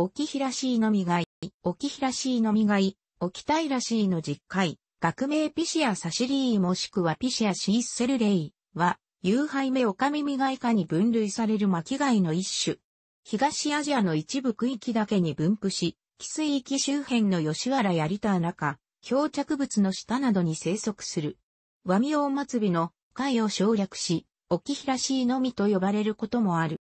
沖平氏のみがい、沖平氏のみがい、沖平氏の実会、学名ピシアサシリーもしくはピシアシーセルレイは、有敗目オカミミガイ科に分類される巻貝の一種。東アジアの一部区域だけに分布し、寄水域周辺の吉原やリター中、漂着物の下などに生息する。和美大祭りの貝を省略し、沖平シーのみと呼ばれることもある。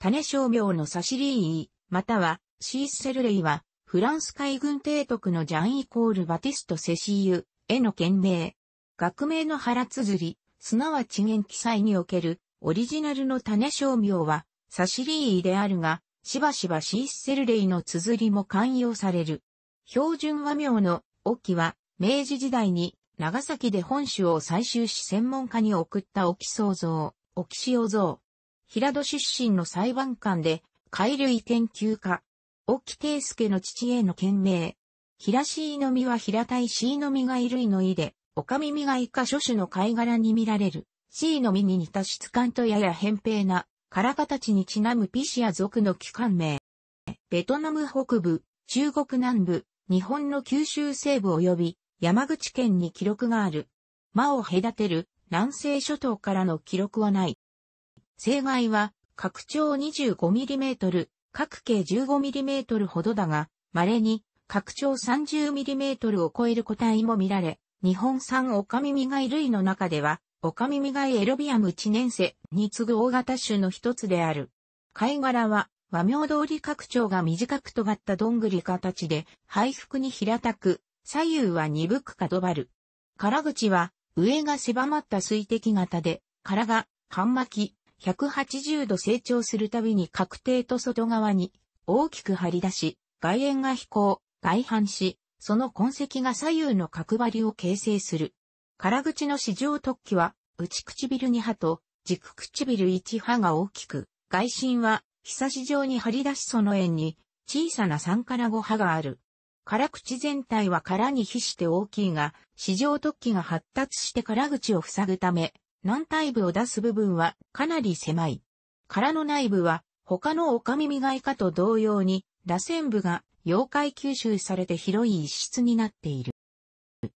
種商名のサシリーまたは、シースセルレイは、フランス海軍提督のジャンイコール・バティスト・セシーユへの件名。学名の腹綴り、すなわち元記載における、オリジナルの種商名は、サシリーイであるが、しばしばシースセルレイの綴りも寛容される。標準和名の、オキは、明治時代に、長崎で本種を採集し専門家に送った沖創造、沖塩造。平戸出身の裁判官で、海類研究家、沖圭介の父への懸命。平いの実は平たいいの実が衣類のいで、み耳がいか諸種の貝殻に見られる。いの実に似た質感とやや扁平な、殻形にちなむピシア族の機関名。ベトナム北部、中国南部、日本の九州西部及び山口県に記録がある。間を隔てる南西諸島からの記録はない。生涯は拡張 25mm、角径 15mm ほどだが、稀に拡張 30mm を超える個体も見られ、日本産オカミミガイ類の中では、オカミミガイエロビアムチネンセに次ぐ大型種の一つである。貝殻は和名通り拡張が短く尖ったどんぐり形で、背腹に平たく、左右は鈍く角張る。殻口は、上が狭まった水滴型で、殻が、半巻き、180度成長するたびに確定と外側に大きく張り出し、外縁が飛行、外反し、その痕跡が左右の角張りを形成する。空口の市場突起は、内唇2歯と軸唇1歯が大きく、外心は、ひさし状に張り出しその縁に、小さな3から5波がある。空口全体は空に比して大きいが、市場突起が発達して空口を塞ぐため、軟体部を出す部分はかなり狭い。殻の内部は他のオカミミガイ科と同様に、螺旋部が溶解吸収されて広い一室になっている。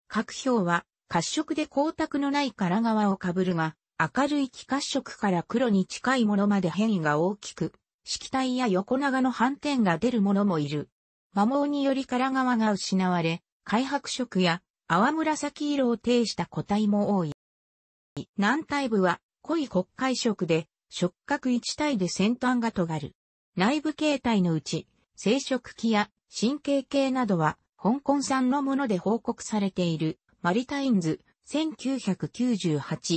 各表は褐色で光沢のない殻側をかぶるが、明るい気褐色から黒に近いものまで変異が大きく、色体や横長の斑点が出るものもいる。摩耗により殻側が失われ、開白色や淡紫色を呈した個体も多い。軟体部は濃い黒海色で、触覚一体で先端が尖る。内部形態のうち、生殖器や神経系などは、香港産のもので報告されている、マリタインズ、1998。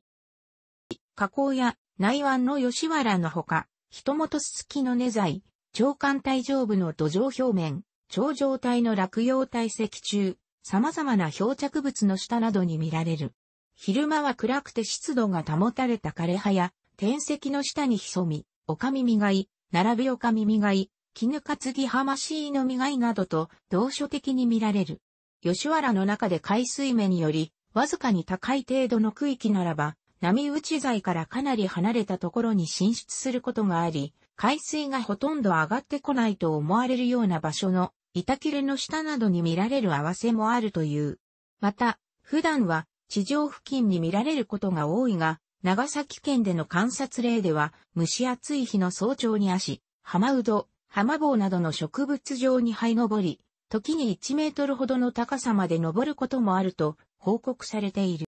加工や内湾の吉原のほか、人元すすきの根材、長官体上部の土壌表面、頂状体の落葉体積中、様々な漂着物の下などに見られる。昼間は暗くて湿度が保たれた枯葉や、天石の下に潜み、丘耳がい、並び丘耳がい、絹担ぎシいの磨いなどと、同所的に見られる。吉原の中で海水面により、わずかに高い程度の区域ならば、波打ち材からかなり離れたところに進出することがあり、海水がほとんど上がってこないと思われるような場所の板切れの下などに見られる合わせもあるという。また、普段は地上付近に見られることが多いが、長崎県での観察例では、蒸し暑い日の早朝に足、浜うど、浜棒などの植物上に這い登り、時に1メートルほどの高さまで登ることもあると報告されている。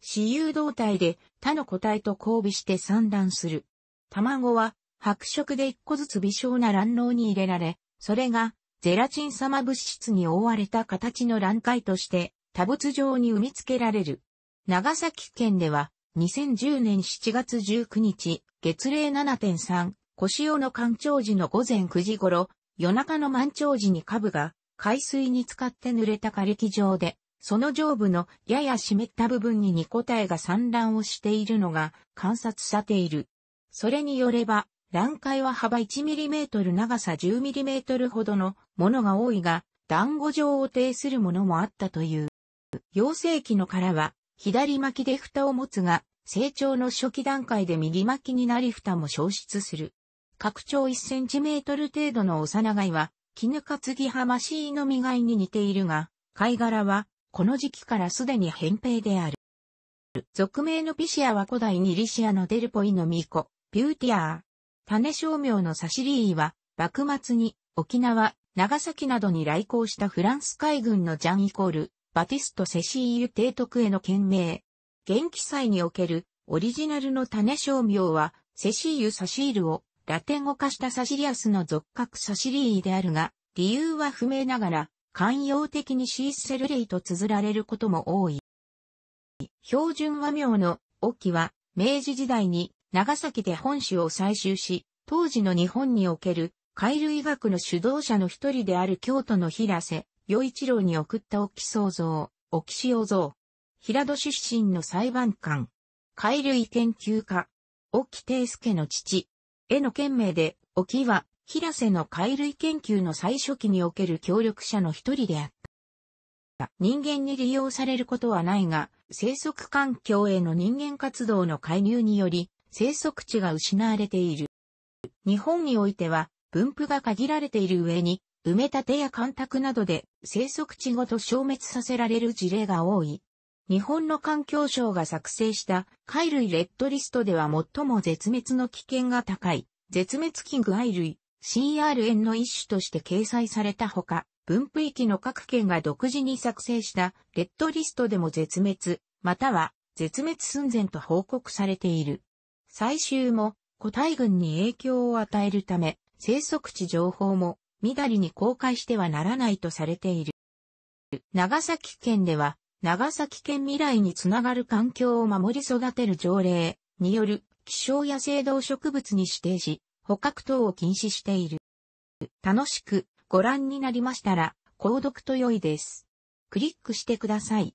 私有動体で他の個体と交尾して産卵する。卵は白色で1個ずつ微小な卵嚢に入れられ、それがゼラチン様物質に覆われた形の卵塊として多物状に産みつけられる。長崎県では、2010年7月19日、月齢7.3、小潮の干潮時の午前9時頃、夜中の満潮時に下部が、海水に浸かって濡れた枯れ木状で、その上部のやや湿った部分に2個体が散乱をしているのが観察されている。それによれば、卵塊は幅 1mm 長さ 10mm ほどのものが多いが、団子状を呈するものもあったという。幼生期の殻は、左巻きで蓋を持つが、成長の初期段階で右巻きになり蓋も消失する。拡張1センチメートル程度の幼貝は、絹かつぎはましいのみ貝に似ているが、貝殻は、この時期からすでに扁平である。俗名のピシアは古代ニリシアのデルポイのミーコ、ピューティアー。種商名のサシリーは、幕末に沖縄、長崎などに来航したフランス海軍のジャンイコール、バティスト・セシーユ提督への件名。元気祭におけるオリジナルの種商名は、セシーユ・サシールをラテン語化したサシリアスの俗格サシリーであるが、理由は不明ながら、慣用的にシーセルレイと綴られることも多い。標準和名のオキは、明治時代に長崎で本種を採集し、当時の日本における海類学の主導者の一人である京都の平瀬与一郎に送った沖創造、沖潮造。平戸出身の裁判官。海類研究家。沖定介の父。絵の件名で、沖は、平瀬の海類研究の最初期における協力者の一人であった。人間に利用されることはないが、生息環境への人間活動の介入により、生息地が失われている。日本においては、分布が限られている上に、埋め立てや干拓などで生息地ごと消滅させられる事例が多い。日本の環境省が作成した貝類レッドリストでは最も絶滅の危険が高い、絶滅危惧類 CRN の一種として掲載されたほか、分布域の各県が独自に作成したレッドリストでも絶滅、または絶滅寸前と報告されている。最終も個体群に影響を与えるため、生息地情報もみだりに公開してはならないとされている。長崎県では、長崎県未来につながる環境を守り育てる条例による希少野生動植物に指定し、捕獲等を禁止している。楽しくご覧になりましたら、購読と良いです。クリックしてください。